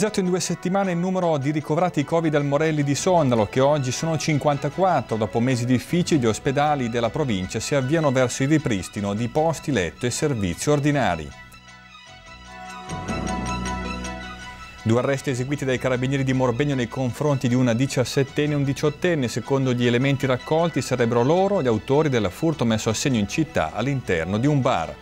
raddoppiato in due settimane il numero di ricoverati Covid al Morelli di Sondalo, che oggi sono 54. Dopo mesi difficili, gli ospedali della provincia si avviano verso il ripristino di posti letto e servizi ordinari. Due arresti eseguiti dai carabinieri di Morbegno nei confronti di una 17enne e un 18enne. Secondo gli elementi raccolti sarebbero loro gli autori del furto messo a segno in città all'interno di un bar.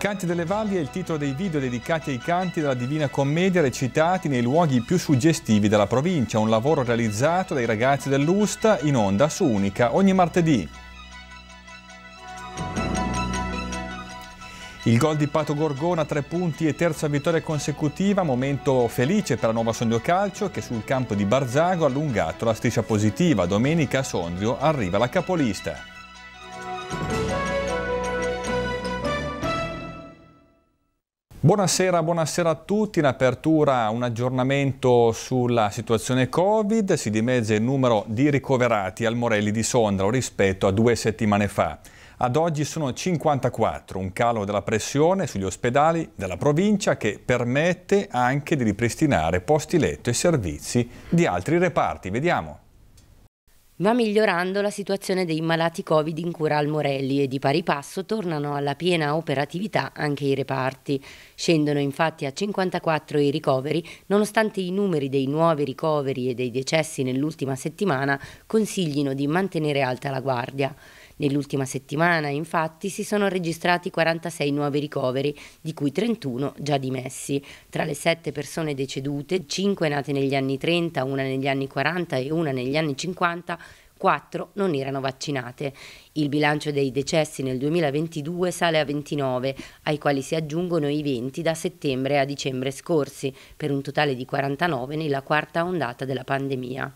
Canti delle Valli è il titolo dei video dedicati ai canti della Divina Commedia recitati nei luoghi più suggestivi della provincia, un lavoro realizzato dai ragazzi dell'Usta in onda su Unica ogni martedì. Il gol di Pato Gorgona, tre punti e terza vittoria consecutiva, momento felice per la nuova Sondrio Calcio che sul campo di Barzago ha allungato la striscia positiva. Domenica a Sondrio arriva la capolista. Buonasera, buonasera, a tutti. In apertura un aggiornamento sulla situazione Covid. Si dimezza il numero di ricoverati al Morelli di Sondra rispetto a due settimane fa. Ad oggi sono 54, un calo della pressione sugli ospedali della provincia che permette anche di ripristinare posti letto e servizi di altri reparti. Vediamo va migliorando la situazione dei malati Covid in cura al Morelli e di pari passo tornano alla piena operatività anche i reparti. Scendono infatti a 54 i ricoveri, nonostante i numeri dei nuovi ricoveri e dei decessi nell'ultima settimana consiglino di mantenere alta la guardia. Nell'ultima settimana, infatti, si sono registrati 46 nuovi ricoveri, di cui 31 già dimessi. Tra le sette persone decedute, 5 nate negli anni 30, una negli anni 40 e una negli anni 50, quattro non erano vaccinate. Il bilancio dei decessi nel 2022 sale a 29, ai quali si aggiungono i 20 da settembre a dicembre scorsi, per un totale di 49 nella quarta ondata della pandemia.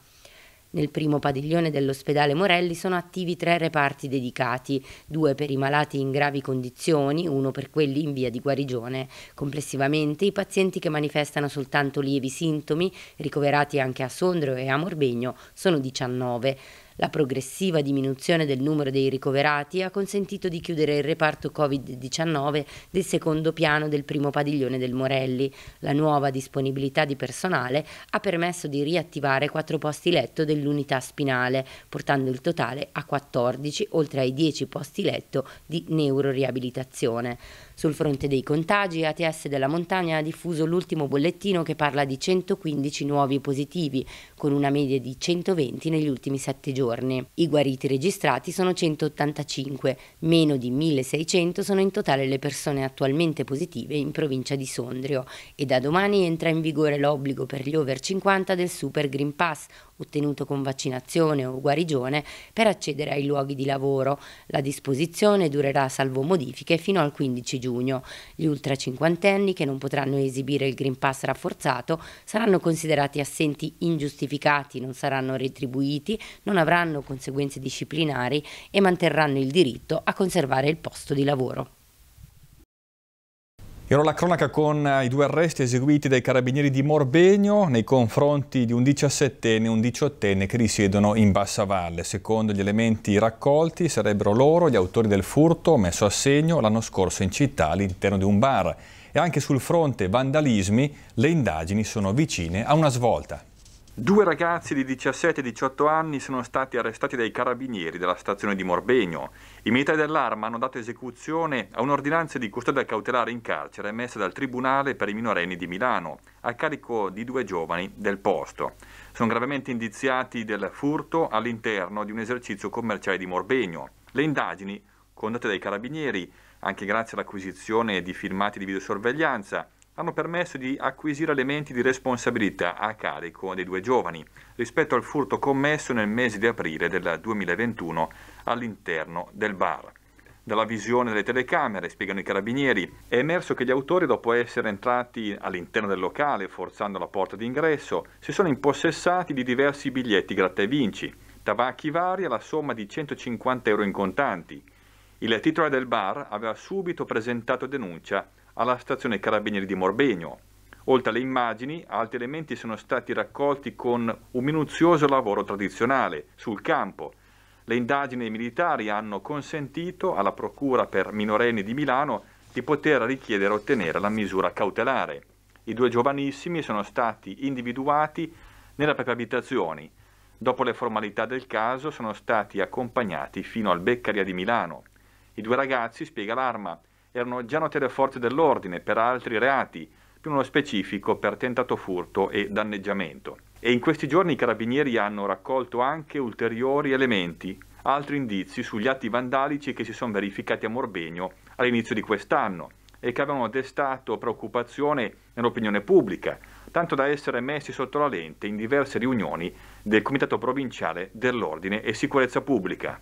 Nel primo padiglione dell'ospedale Morelli sono attivi tre reparti dedicati, due per i malati in gravi condizioni, uno per quelli in via di guarigione. Complessivamente i pazienti che manifestano soltanto lievi sintomi, ricoverati anche a Sondrio e a Morbegno, sono 19. La progressiva diminuzione del numero dei ricoverati ha consentito di chiudere il reparto Covid-19 del secondo piano del primo padiglione del Morelli. La nuova disponibilità di personale ha permesso di riattivare quattro posti letto dell'unità spinale, portando il totale a 14, oltre ai 10 posti letto di neuroriabilitazione. Sul fronte dei contagi, ATS della Montagna ha diffuso l'ultimo bollettino che parla di 115 nuovi positivi, con una media di 120 negli ultimi 7 giorni. I guariti registrati sono 185, meno di 1600 sono in totale le persone attualmente positive in provincia di Sondrio e da domani entra in vigore l'obbligo per gli over 50 del Super Green Pass, ottenuto con vaccinazione o guarigione, per accedere ai luoghi di lavoro. La disposizione durerà salvo modifiche fino al 15 giugno giugno. Gli ultra cinquantenni che non potranno esibire il Green Pass rafforzato saranno considerati assenti ingiustificati, non saranno retribuiti, non avranno conseguenze disciplinari e manterranno il diritto a conservare il posto di lavoro. E ora la cronaca con eh, i due arresti eseguiti dai carabinieri di Morbegno nei confronti di un 17enne e un 18enne che risiedono in Bassa Valle. Secondo gli elementi raccolti sarebbero loro gli autori del furto messo a segno l'anno scorso in città all'interno di un bar. E anche sul fronte vandalismi le indagini sono vicine a una svolta. Due ragazzi di 17 e 18 anni sono stati arrestati dai carabinieri della stazione di Morbegno. I militari dell'arma hanno dato esecuzione a un'ordinanza di custodia cautelare in carcere emessa dal Tribunale per i minorenni di Milano, a carico di due giovani del posto. Sono gravemente indiziati del furto all'interno di un esercizio commerciale di Morbegno. Le indagini, condotte dai carabinieri, anche grazie all'acquisizione di filmati di videosorveglianza, hanno permesso di acquisire elementi di responsabilità a carico dei due giovani rispetto al furto commesso nel mese di aprile del 2021 all'interno del bar. Dalla visione delle telecamere, spiegano i carabinieri, è emerso che gli autori, dopo essere entrati all'interno del locale forzando la porta d'ingresso, si sono impossessati di diversi biglietti gratta e vinci, tabacchi vari alla somma di 150 euro in contanti. Il titolare del bar aveva subito presentato denuncia alla stazione Carabinieri di Morbegno. Oltre alle immagini, altri elementi sono stati raccolti con un minuzioso lavoro tradizionale sul campo. Le indagini militari hanno consentito alla Procura per minorenni di Milano di poter richiedere e ottenere la misura cautelare. I due giovanissimi sono stati individuati nella propria abitazione. Dopo le formalità del caso sono stati accompagnati fino al Beccaria di Milano. I due ragazzi, spiega l'arma, erano già note alle forze dell'ordine per altri reati, più nello specifico per tentato furto e danneggiamento. E in questi giorni i carabinieri hanno raccolto anche ulteriori elementi, altri indizi sugli atti vandalici che si sono verificati a Morbegno all'inizio di quest'anno e che avevano destato preoccupazione nell'opinione pubblica, tanto da essere messi sotto la lente in diverse riunioni del Comitato Provinciale dell'Ordine e Sicurezza Pubblica.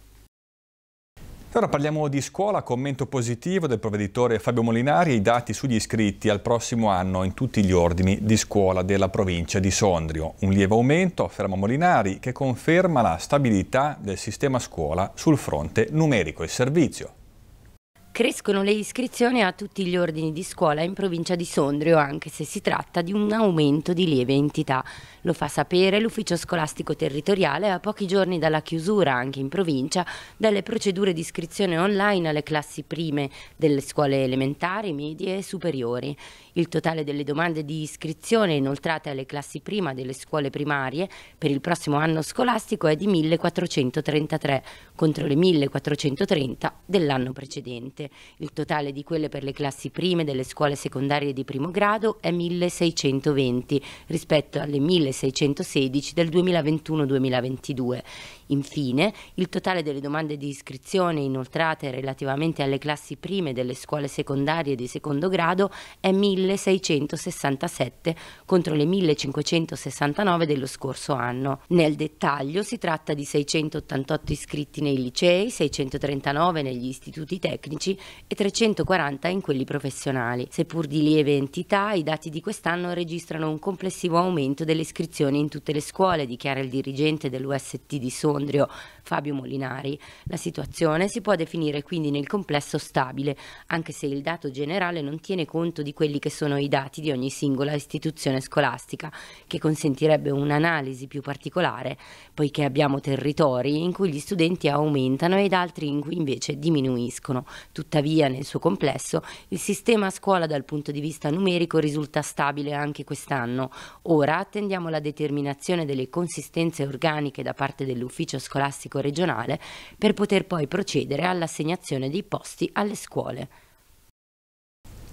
Ora parliamo di scuola, commento positivo del provveditore Fabio Molinari e i dati sugli iscritti al prossimo anno in tutti gli ordini di scuola della provincia di Sondrio. Un lieve aumento, afferma Molinari, che conferma la stabilità del sistema scuola sul fronte numerico e servizio. Crescono le iscrizioni a tutti gli ordini di scuola in provincia di Sondrio, anche se si tratta di un aumento di lieve entità. Lo fa sapere l'ufficio scolastico territoriale a pochi giorni dalla chiusura, anche in provincia, delle procedure di iscrizione online alle classi prime delle scuole elementari, medie e superiori il totale delle domande di iscrizione inoltrate alle classi prima delle scuole primarie per il prossimo anno scolastico è di 1433 contro le 1430 dell'anno precedente. Il totale di quelle per le classi prime delle scuole secondarie di primo grado è 1620 rispetto alle 1616 del 2021-2022. Infine, il totale delle domande di iscrizione inoltrate relativamente alle classi prime delle scuole secondarie di secondo grado è 1430 1667 contro le 1569 dello scorso anno. Nel dettaglio si tratta di 688 iscritti nei licei, 639 negli istituti tecnici e 340 in quelli professionali. Seppur di lieve entità, i dati di quest'anno registrano un complessivo aumento delle iscrizioni in tutte le scuole, dichiara il dirigente dell'UST di Sondrio, Fabio Molinari. La situazione si può definire quindi nel complesso stabile, anche se il dato generale non tiene conto di quelli che sono i dati di ogni singola istituzione scolastica, che consentirebbe un'analisi più particolare, poiché abbiamo territori in cui gli studenti aumentano ed altri in cui invece diminuiscono. Tuttavia, nel suo complesso, il sistema scuola dal punto di vista numerico risulta stabile anche quest'anno. Ora attendiamo la determinazione delle consistenze organiche da parte dell'ufficio scolastico regionale per poter poi procedere all'assegnazione dei posti alle scuole.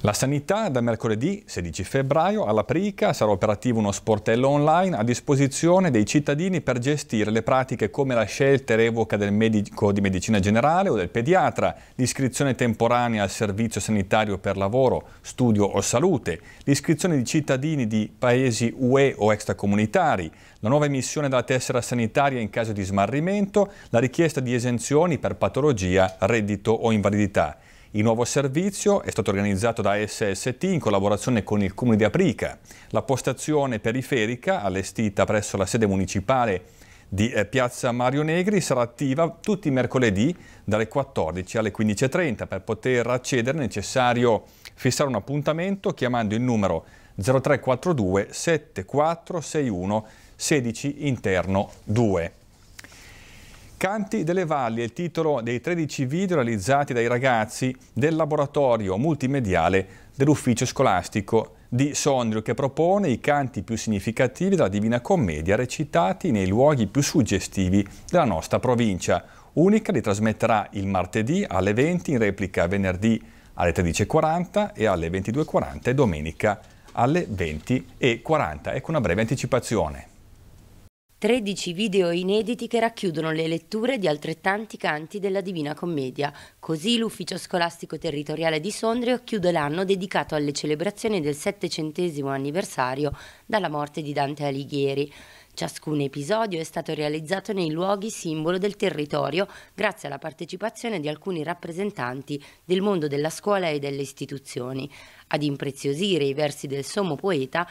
La sanità da mercoledì 16 febbraio alla Prica sarà operativo uno sportello online a disposizione dei cittadini per gestire le pratiche come la scelta e revoca del medico di medicina generale o del pediatra, l'iscrizione temporanea al servizio sanitario per lavoro, studio o salute, l'iscrizione di cittadini di paesi UE o extracomunitari, la nuova emissione della tessera sanitaria in caso di smarrimento, la richiesta di esenzioni per patologia, reddito o invalidità. Il nuovo servizio è stato organizzato da SST in collaborazione con il Comune di Aprica. La postazione periferica, allestita presso la sede municipale di eh, Piazza Mario Negri, sarà attiva tutti i mercoledì dalle 14 alle 15.30. Per poter accedere è necessario fissare un appuntamento chiamando il numero 0342 7461 16 interno 2. Canti delle Valli è il titolo dei 13 video realizzati dai ragazzi del laboratorio multimediale dell'ufficio scolastico di Sondrio che propone i canti più significativi della Divina Commedia recitati nei luoghi più suggestivi della nostra provincia. Unica li trasmetterà il martedì alle 20, in replica venerdì alle 13.40 e alle 22.40 e domenica alle 20.40. Ecco una breve anticipazione. 13 video inediti che racchiudono le letture di altrettanti canti della Divina Commedia. Così l'Ufficio Scolastico Territoriale di Sondrio chiude l'anno dedicato alle celebrazioni del settecentesimo anniversario dalla morte di Dante Alighieri. Ciascun episodio è stato realizzato nei luoghi simbolo del territorio grazie alla partecipazione di alcuni rappresentanti del mondo della scuola e delle istituzioni. Ad impreziosire i versi del sommo poeta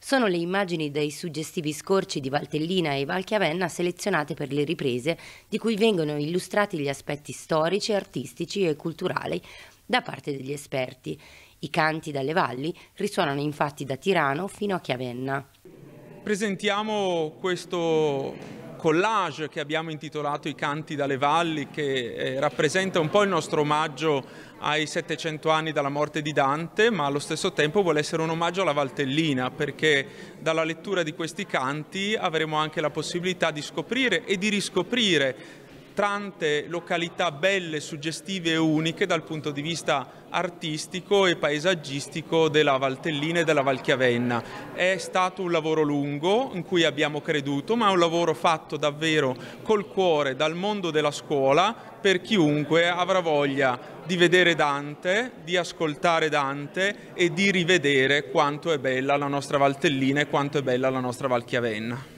sono le immagini dei suggestivi scorci di Valtellina e Valchiavenna selezionate per le riprese, di cui vengono illustrati gli aspetti storici, artistici e culturali da parte degli esperti. I canti dalle valli risuonano infatti da Tirano fino a Chiavenna. Presentiamo questo collage che abbiamo intitolato I canti dalle valli che eh, rappresenta un po' il nostro omaggio ai 700 anni dalla morte di Dante ma allo stesso tempo vuole essere un omaggio alla Valtellina perché dalla lettura di questi canti avremo anche la possibilità di scoprire e di riscoprire tante località belle, suggestive e uniche dal punto di vista artistico e paesaggistico della Valtellina e della Valchiavenna. È stato un lavoro lungo in cui abbiamo creduto, ma è un lavoro fatto davvero col cuore dal mondo della scuola per chiunque avrà voglia di vedere Dante, di ascoltare Dante e di rivedere quanto è bella la nostra Valtellina e quanto è bella la nostra Valchiavenna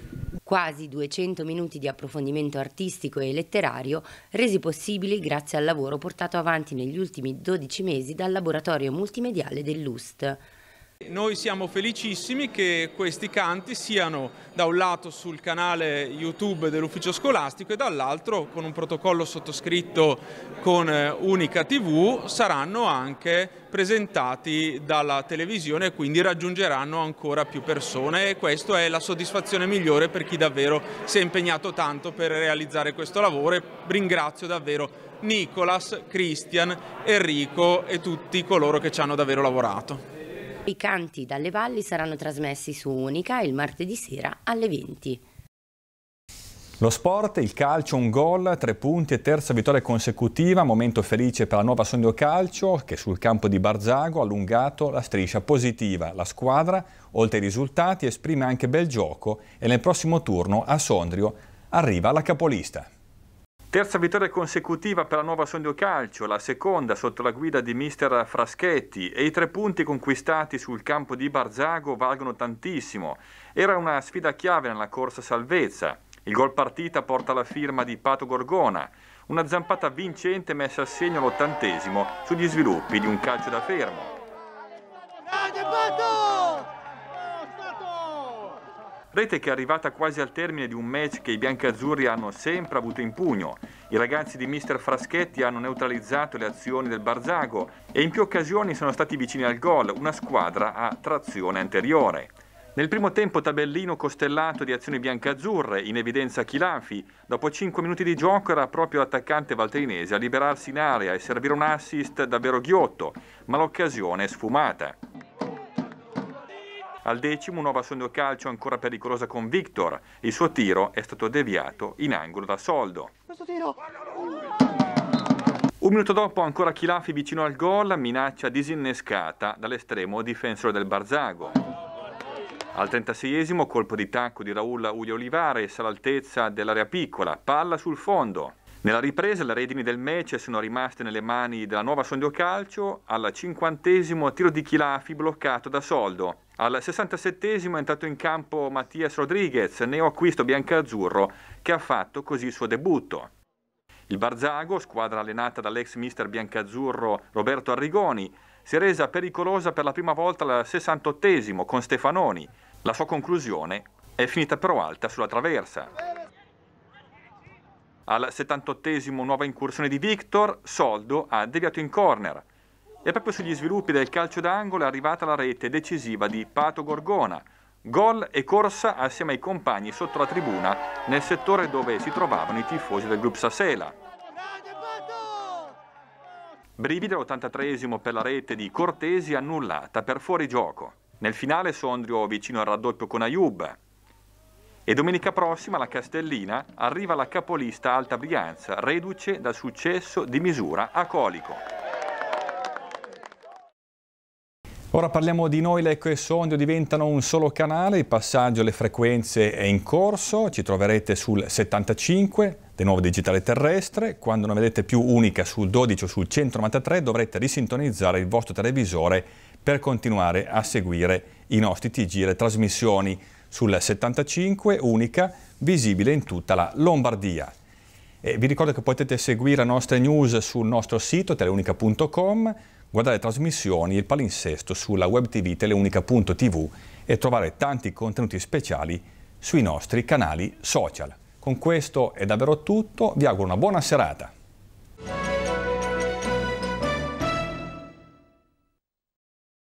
quasi 200 minuti di approfondimento artistico e letterario resi possibili grazie al lavoro portato avanti negli ultimi 12 mesi dal laboratorio multimediale dell'UST. Noi siamo felicissimi che questi canti siano da un lato sul canale YouTube dell'ufficio scolastico e dall'altro con un protocollo sottoscritto con eh, Unica TV saranno anche presentati dalla televisione e quindi raggiungeranno ancora più persone e questa è la soddisfazione migliore per chi davvero si è impegnato tanto per realizzare questo lavoro e ringrazio davvero Nicolas, Christian, Enrico e tutti coloro che ci hanno davvero lavorato. I canti dalle valli saranno trasmessi su Unica il martedì sera alle 20. Lo sport, il calcio, un gol, tre punti e terza vittoria consecutiva, momento felice per la nuova Sondio Calcio che sul campo di Barzago ha allungato la striscia positiva. La squadra, oltre ai risultati, esprime anche bel gioco e nel prossimo turno a Sondrio arriva la capolista. Terza vittoria consecutiva per la nuova Sondio Calcio, la seconda sotto la guida di mister Fraschetti e i tre punti conquistati sul campo di Barzago valgono tantissimo. Era una sfida chiave nella corsa salvezza. Il gol partita porta la firma di Pato Gorgona, una zampata vincente messa a segno all'ottantesimo sugli sviluppi di un calcio da fermo. Rete che è arrivata quasi al termine di un match che i biancazzurri hanno sempre avuto in pugno. I ragazzi di mister Fraschetti hanno neutralizzato le azioni del Barzago e in più occasioni sono stati vicini al gol, una squadra a trazione anteriore. Nel primo tempo tabellino costellato di azioni biancazzurre, in evidenza Chilafi. Dopo 5 minuti di gioco era proprio l'attaccante valterinese a liberarsi in area e servire un assist davvero ghiotto, ma l'occasione è sfumata. Al decimo nuova sondio calcio ancora pericolosa con Victor. Il suo tiro è stato deviato in angolo da Soldo. Questo tiro! Un minuto dopo ancora Chilafi vicino al gol, minaccia disinnescata dall'estremo difensore del Barzago. Al 36esimo colpo di tacco di Raul Uglio Olivares all'altezza dell'area piccola, palla sul fondo. Nella ripresa le redini del match sono rimaste nelle mani della nuova Sondio Calcio al cinquantesimo tiro di Chilafi bloccato da Soldo. Al 67 è entrato in campo Mattias Rodriguez, neo acquisto biancazzurro, che ha fatto così il suo debutto. Il Barzago, squadra allenata dall'ex mister biancazzurro Roberto Arrigoni, si è resa pericolosa per la prima volta al 68 con Stefanoni. La sua conclusione è finita però alta sulla traversa. Al 78esimo nuova incursione di Victor, Soldo ha deviato in corner. E proprio sugli sviluppi del calcio d'angolo è arrivata la rete decisiva di Pato Gorgona. Gol e corsa assieme ai compagni sotto la tribuna nel settore dove si trovavano i tifosi del gruppo Sasela. Brivide all'83esimo per la rete di Cortesi annullata per fuori gioco. Nel finale Sondrio vicino al raddoppio con Ayub, e domenica prossima la Castellina arriva la capolista Alta Brianza, reduce dal successo di misura a Colico. Ora parliamo di noi, Lecco e Sondio diventano un solo canale, il passaggio alle frequenze è in corso, ci troverete sul 75 del nuovo digitale terrestre, quando non vedete più unica sul 12 o sul 193 dovrete risintonizzare il vostro televisore per continuare a seguire i nostri TG, e le trasmissioni sul 75, unica, visibile in tutta la Lombardia. E vi ricordo che potete seguire le nostre news sul nostro sito teleunica.com, guardare le trasmissioni, il palinsesto sulla web tv teleunica.tv e trovare tanti contenuti speciali sui nostri canali social. Con questo è davvero tutto, vi auguro una buona serata.